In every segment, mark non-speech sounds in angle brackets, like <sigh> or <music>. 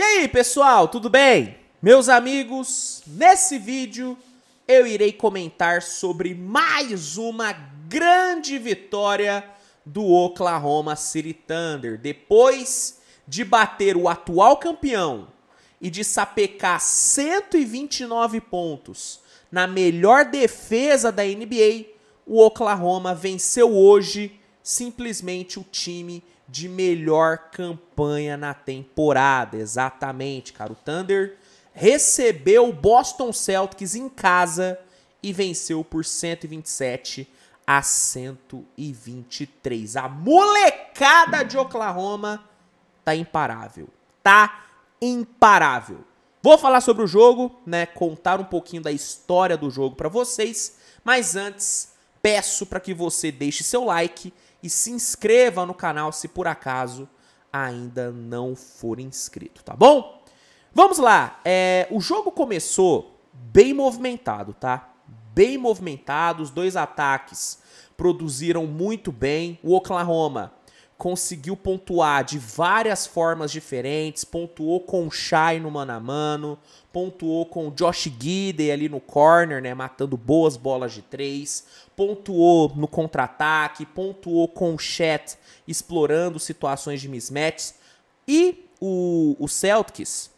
E aí, pessoal, tudo bem? Meus amigos, nesse vídeo eu irei comentar sobre mais uma grande vitória do Oklahoma City Thunder. Depois de bater o atual campeão e de sapecar 129 pontos na melhor defesa da NBA, o Oklahoma venceu hoje simplesmente o time de melhor campanha na temporada. Exatamente, cara. O Thunder recebeu o Boston Celtics em casa e venceu por 127 a 123. A molecada de Oklahoma tá imparável. Tá imparável. Vou falar sobre o jogo, né, contar um pouquinho da história do jogo para vocês, mas antes peço para que você deixe seu like e se inscreva no canal se por acaso ainda não for inscrito, tá bom? Vamos lá, é, o jogo começou bem movimentado, tá? Bem movimentado, os dois ataques produziram muito bem. O Oklahoma conseguiu pontuar de várias formas diferentes, pontuou com o Shai no mano a mano, pontuou com o Josh Gidey ali no corner, né, matando boas bolas de três, pontuou no contra-ataque, pontuou com o Chet explorando situações de mismatches. E o, o Celtics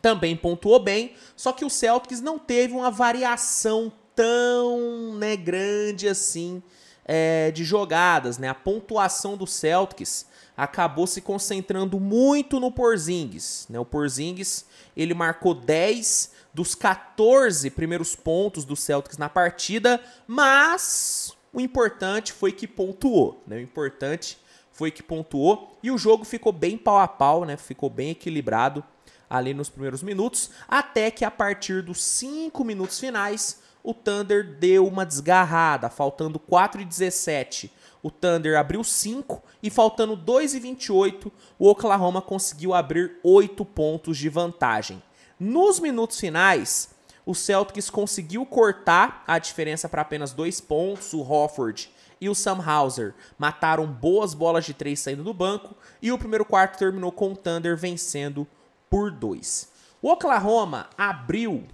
também pontuou bem, só que o Celtics não teve uma variação tão né, grande assim é, de jogadas. Né? A pontuação do Celtics acabou se concentrando muito no Porzingis. Né? O Porzingis ele marcou 10 dos 14 primeiros pontos do Celtics na partida, mas o importante foi que pontuou, né? O importante foi que pontuou e o jogo ficou bem pau a pau, né? Ficou bem equilibrado ali nos primeiros minutos, até que a partir dos 5 minutos finais, o Thunder deu uma desgarrada, faltando 4 e 17. O Thunder abriu 5 e faltando 2 e 28, o Oklahoma conseguiu abrir 8 pontos de vantagem. Nos minutos finais, o Celtics conseguiu cortar a diferença para apenas dois pontos. O Hofford e o Sam Hauser mataram boas bolas de três saindo do banco e o primeiro quarto terminou com o Thunder vencendo por dois. O Oklahoma abriu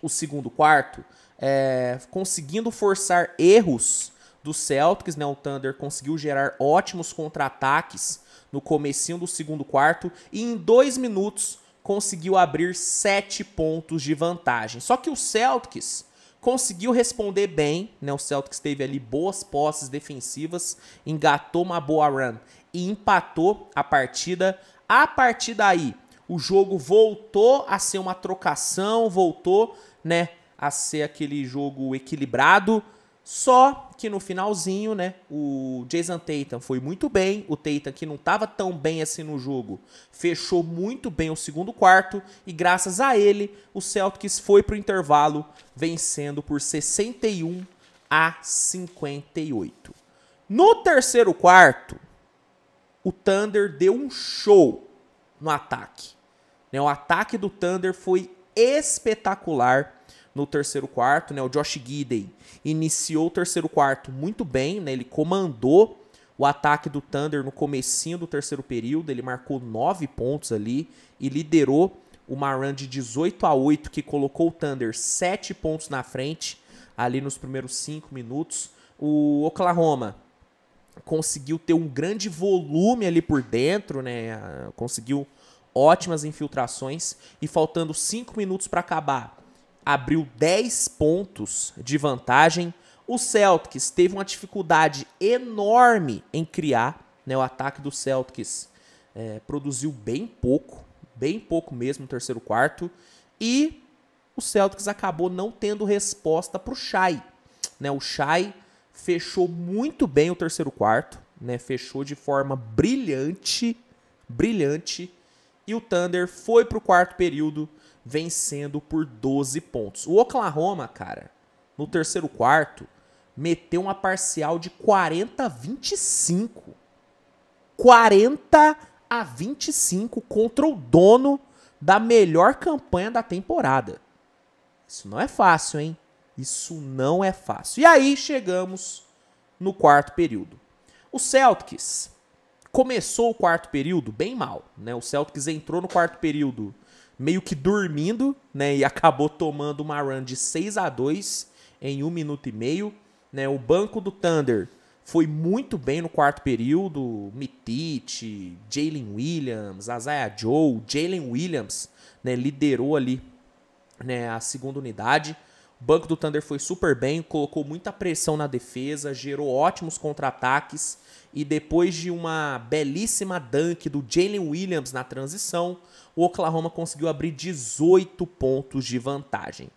o segundo quarto, é, conseguindo forçar erros do Celtics, né? O Thunder conseguiu gerar ótimos contra-ataques no comecinho do segundo quarto e em dois minutos conseguiu abrir sete pontos de vantagem. Só que o Celtics conseguiu responder bem, né? O Celtics teve ali boas posses defensivas, engatou uma boa run e empatou a partida. A partir daí, o jogo voltou a ser uma trocação, voltou, né, a ser aquele jogo equilibrado. Só que no finalzinho, né, o Jason Tatum foi muito bem, o Tatum que não estava tão bem assim no jogo, fechou muito bem o segundo quarto e graças a ele o Celtics foi pro intervalo vencendo por 61 a 58. No terceiro quarto, o Thunder deu um show no ataque. Né, o ataque do Thunder foi espetacular no terceiro quarto, né? O Josh Gidey iniciou o terceiro quarto muito bem, né? Ele comandou o ataque do Thunder no comecinho do terceiro período, ele marcou nove pontos ali e liderou uma run de 18 a 8 que colocou o Thunder sete pontos na frente ali nos primeiros cinco minutos. O Oklahoma conseguiu ter um grande volume ali por dentro, né? Conseguiu ótimas infiltrações e faltando 5 minutos para acabar, abriu 10 pontos de vantagem. O Celtics teve uma dificuldade enorme em criar, né? O ataque do Celtics é, produziu bem pouco, bem pouco mesmo no terceiro quarto. E o Celtics acabou não tendo resposta para o Shai. Né? O Shai fechou muito bem o terceiro quarto, né? fechou de forma brilhante, brilhante e o Thunder foi para o quarto período, vencendo por 12 pontos. O Oklahoma, cara, no terceiro quarto, meteu uma parcial de 40 a 25. 40 a 25 contra o dono da melhor campanha da temporada. Isso não é fácil, hein? Isso não é fácil. E aí chegamos no quarto período. O Celtics Começou o quarto período bem mal, né? O Celtics entrou no quarto período meio que dormindo, né? E acabou tomando uma run de 6 a 2 em um minuto e meio, né? O banco do Thunder foi muito bem no quarto período. Mitic, Jalen Williams, Isaiah Joe, Jalen Williams, né? Liderou ali, né? A segunda unidade. O banco do Thunder foi super bem, colocou muita pressão na defesa, gerou ótimos contra-ataques. E depois de uma belíssima dunk do Jalen Williams na transição, o Oklahoma conseguiu abrir 18 pontos de vantagem.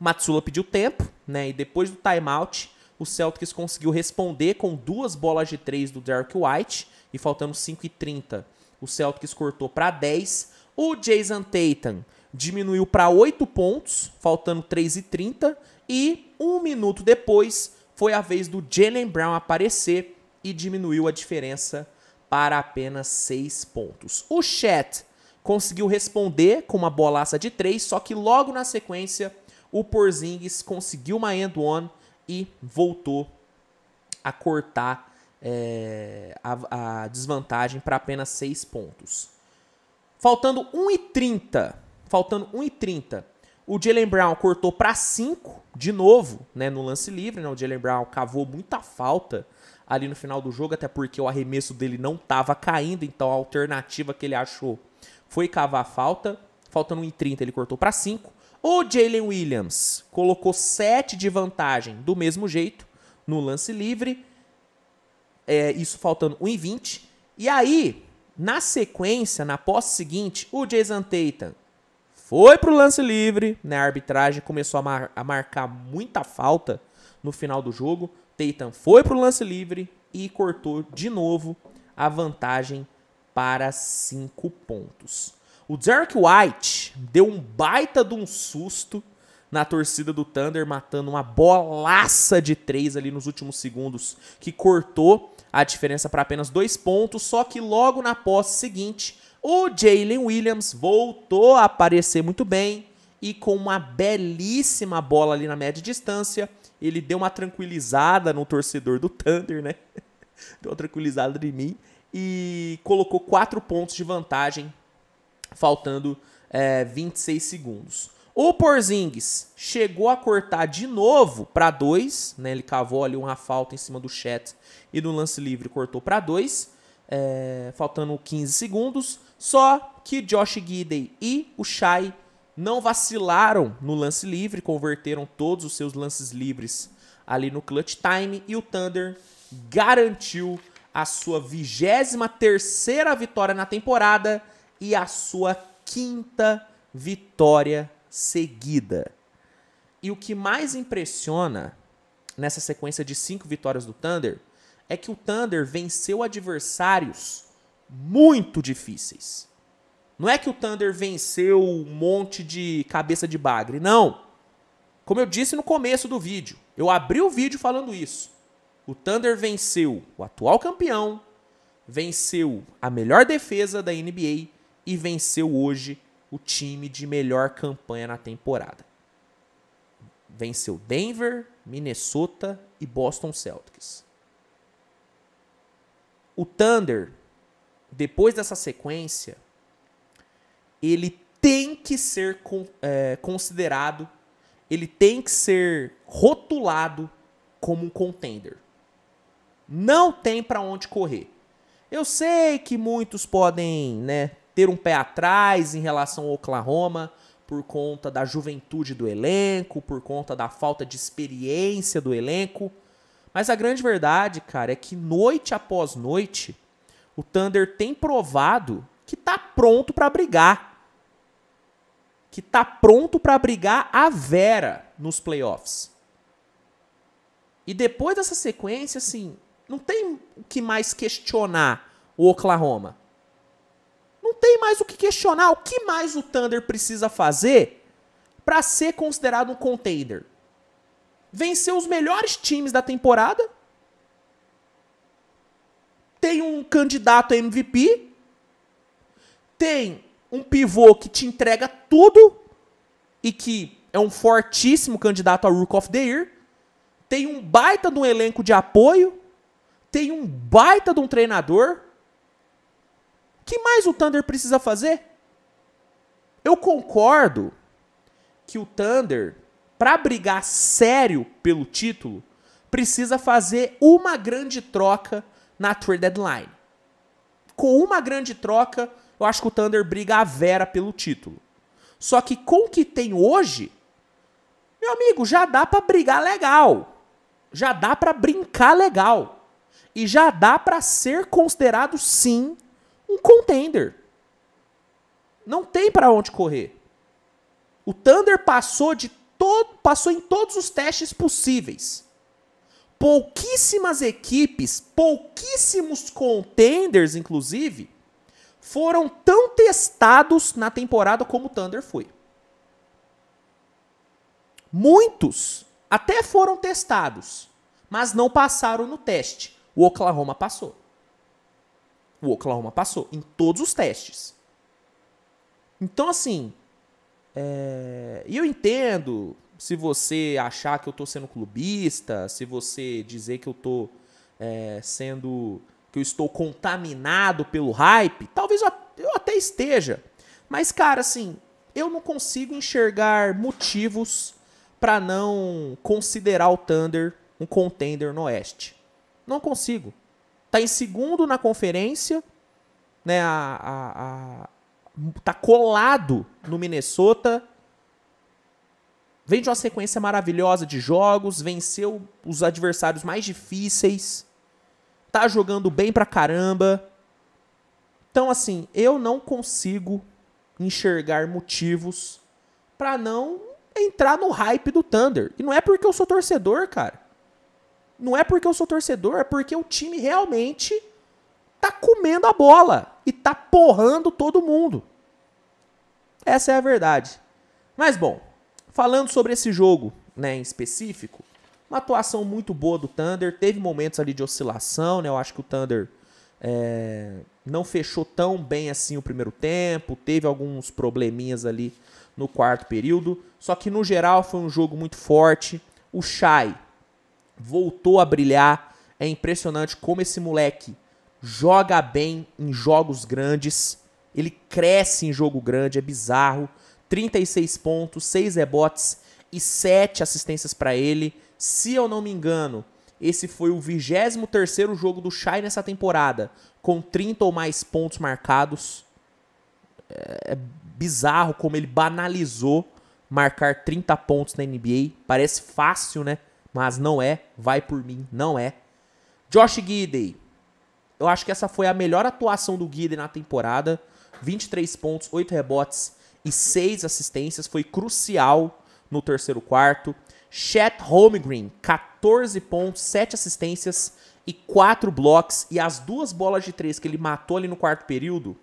Matsula pediu tempo, né? E depois do timeout, o Celtics conseguiu responder com duas bolas de três do Derek White e faltando 5 e 30. O Celtics cortou para 10. O Jason Tatum diminuiu para 8 pontos, faltando 3,30. E um minuto depois foi a vez do Jalen Brown aparecer e diminuiu a diferença para apenas 6 pontos. O Chat conseguiu responder com uma bolaça de 3, só que logo na sequência o Porzingis conseguiu uma end one e voltou a cortar é, a, a desvantagem para apenas 6 pontos. Faltando 1,30 faltando 1,30. O Jalen Brown cortou para 5 de novo, né, no lance livre, né? O Jalen Brown cavou muita falta ali no final do jogo, até porque o arremesso dele não estava caindo, então a alternativa que ele achou foi cavar a falta. Faltando 1,30 ele cortou para 5. O Jalen Williams colocou 7 de vantagem do mesmo jeito no lance livre. É, isso faltando 1,20. E aí, na sequência, na posse seguinte, o Jason Tatum foi pro lance livre, né? A arbitragem começou a, mar a marcar muita falta no final do jogo. Teitan foi pro lance livre e cortou de novo a vantagem para 5 pontos. O Derek White deu um baita de um susto na torcida do Thunder, matando uma bolaça de três ali nos últimos segundos, que cortou a diferença para apenas dois pontos. Só que logo na posse seguinte, o Jalen Williams voltou a aparecer muito bem e com uma belíssima bola ali na média distância, ele deu uma tranquilizada no torcedor do Thunder, né? <laughs> deu uma tranquilizada de mim e colocou 4 pontos de vantagem, faltando é, 26 segundos. O Porzingis chegou a cortar de novo para 2, né? Ele cavou ali uma falta em cima do chat e no lance livre cortou para 2, é, faltando 15 segundos. Só que Josh Gidey e o Shai não vacilaram no lance livre, converteram todos os seus lances livres ali no clutch time e o Thunder garantiu a sua 23 terceira vitória na temporada e a sua quinta vitória seguida. E o que mais impressiona nessa sequência de cinco vitórias do Thunder é que o Thunder venceu adversários muito difíceis. Não é que o Thunder venceu um monte de cabeça de bagre, não. Como eu disse no começo do vídeo, eu abri o vídeo falando isso. O Thunder venceu o atual campeão, venceu a melhor defesa da NBA e venceu hoje o time de melhor campanha na temporada. Venceu Denver, Minnesota e Boston Celtics. O Thunder depois dessa sequência, ele tem que ser é, considerado, ele tem que ser rotulado como um contender. Não tem para onde correr. Eu sei que muitos podem né, ter um pé atrás em relação ao Oklahoma por conta da juventude do elenco, por conta da falta de experiência do elenco. Mas a grande verdade, cara, é que noite após noite o Thunder tem provado que tá pronto para brigar. Que tá pronto para brigar a Vera nos playoffs. E depois dessa sequência, assim, não tem o que mais questionar o Oklahoma. Não tem mais o que questionar. O que mais o Thunder precisa fazer para ser considerado um contender? Vencer os melhores times da temporada tem um candidato a MVP, tem um pivô que te entrega tudo e que é um fortíssimo candidato a Rook of the Year, tem um baita de um elenco de apoio, tem um baita de um treinador. O que mais o Thunder precisa fazer? Eu concordo que o Thunder, para brigar sério pelo título, precisa fazer uma grande troca na trade deadline. Com uma grande troca, eu acho que o Thunder briga a vera pelo título. Só que com o que tem hoje, meu amigo, já dá para brigar legal. Já dá para brincar legal. E já dá para ser considerado sim um contender. Não tem para onde correr. O Thunder passou de todo, passou em todos os testes possíveis pouquíssimas equipes, pouquíssimos contenders, inclusive, foram tão testados na temporada como o Thunder foi. Muitos até foram testados, mas não passaram no teste. O Oklahoma passou. O Oklahoma passou em todos os testes. Então, assim, é... eu entendo se você achar que eu estou sendo clubista, se você dizer que eu estou é, sendo. que eu estou contaminado pelo hype, talvez eu até esteja. Mas, cara, assim, eu não consigo enxergar motivos para não considerar o Thunder um contender no Oeste. Não consigo. Tá em segundo na conferência, né? A, a, a tá colado no Minnesota Vem de uma sequência maravilhosa de jogos, venceu os adversários mais difíceis, tá jogando bem pra caramba. Então, assim, eu não consigo enxergar motivos para não entrar no hype do Thunder. E não é porque eu sou torcedor, cara. Não é porque eu sou torcedor, é porque o time realmente tá comendo a bola e tá porrando todo mundo. Essa é a verdade. Mas bom, Falando sobre esse jogo né, em específico, uma atuação muito boa do Thunder. Teve momentos ali de oscilação, né? Eu acho que o Thunder é, não fechou tão bem assim o primeiro tempo. Teve alguns probleminhas ali no quarto período. Só que no geral foi um jogo muito forte. O Shai voltou a brilhar. É impressionante como esse moleque joga bem em jogos grandes. Ele cresce em jogo grande, é bizarro. 36 pontos, 6 rebotes e 7 assistências para ele. Se eu não me engano, esse foi o 23º jogo do Shai nessa temporada, com 30 ou mais pontos marcados. É, é bizarro como ele banalizou marcar 30 pontos na NBA. Parece fácil, né? Mas não é. Vai por mim, não é. Josh Gidey. Eu acho que essa foi a melhor atuação do Gidey na temporada. 23 pontos, 8 rebotes e seis assistências, foi crucial no terceiro quarto. Chet Holmgren, 14 pontos, 7 assistências e 4 blocos. E as duas bolas de três que ele matou ali no quarto período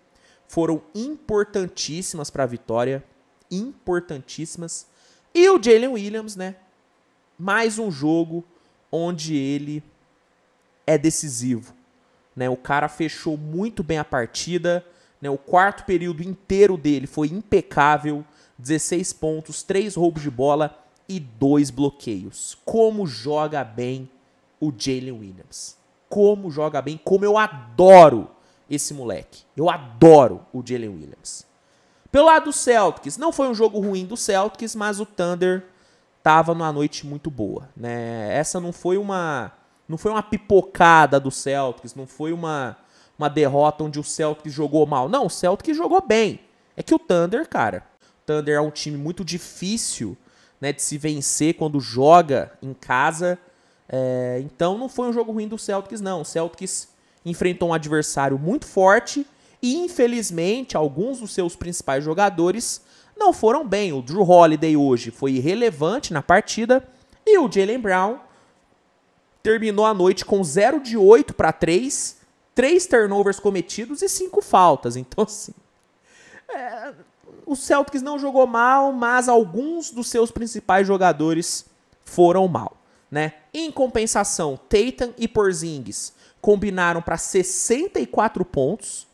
foram importantíssimas para a vitória. Importantíssimas. E o Jalen Williams, né? Mais um jogo onde ele é decisivo. Né? O cara fechou muito bem a partida. Né? O quarto período inteiro dele foi impecável, 16 pontos, 3 roubos de bola e 2 bloqueios. Como joga bem o Jalen Williams. Como joga bem, como eu adoro esse moleque. Eu adoro o Jalen Williams. Pelo lado do Celtics, não foi um jogo ruim do Celtics, mas o Thunder tava numa noite muito boa, né? Essa não foi uma não foi uma pipocada do Celtics, não foi uma uma derrota onde o Celtic jogou mal. Não, o Celtic jogou bem. É que o Thunder, cara, o Thunder é um time muito difícil né, de se vencer quando joga em casa. É, então não foi um jogo ruim do Celtics, não. O Celtics enfrentou um adversário muito forte e, infelizmente, alguns dos seus principais jogadores não foram bem. O Drew Holiday hoje foi irrelevante na partida e o Jalen Brown terminou a noite com 0 de 8 para 3 três turnovers cometidos e cinco faltas. Então, assim. É, o Celtics não jogou mal, mas alguns dos seus principais jogadores foram mal. Né? Em compensação, Tatum e Porzingis combinaram para 64 pontos.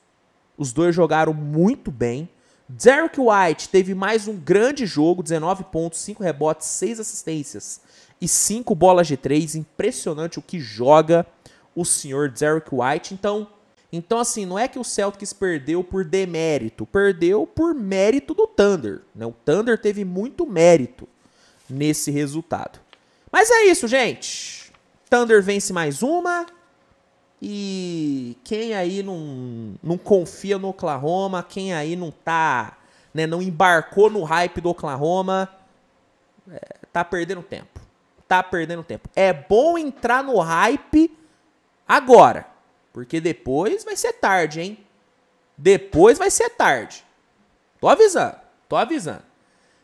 Os dois jogaram muito bem. Derek White teve mais um grande jogo, 19 pontos, 5 rebotes, 6 assistências e 5 bolas de 3. Impressionante o que joga o senhor Derek White. Então, então assim, não é que o Celtics perdeu por demérito, perdeu por mérito do Thunder. Né? O Thunder teve muito mérito nesse resultado. Mas é isso, gente. Thunder vence mais uma. E quem aí não, não confia no Oklahoma, quem aí não tá, né, não embarcou no hype do Oklahoma, é, tá perdendo tempo. Tá perdendo tempo. É bom entrar no hype Agora, porque depois vai ser tarde, hein? Depois vai ser tarde. Tô avisando, tô avisando.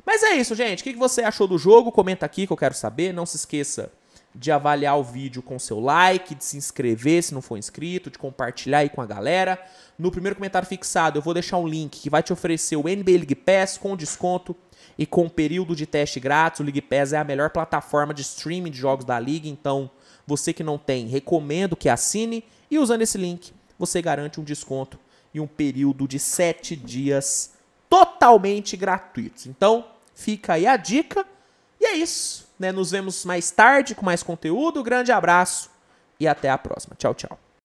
Mas é isso, gente. O que você achou do jogo? Comenta aqui que eu quero saber. Não se esqueça de avaliar o vídeo com seu like, de se inscrever se não for inscrito, de compartilhar aí com a galera. No primeiro comentário fixado, eu vou deixar um link que vai te oferecer o NBA League Pass com desconto e com período de teste grátis. O League Pass é a melhor plataforma de streaming de jogos da liga, então você que não tem, recomendo que assine e usando esse link, você garante um desconto e um período de 7 dias totalmente gratuitos. Então, fica aí a dica. E é isso, né? Nos vemos mais tarde com mais conteúdo. Grande abraço e até a próxima. Tchau, tchau.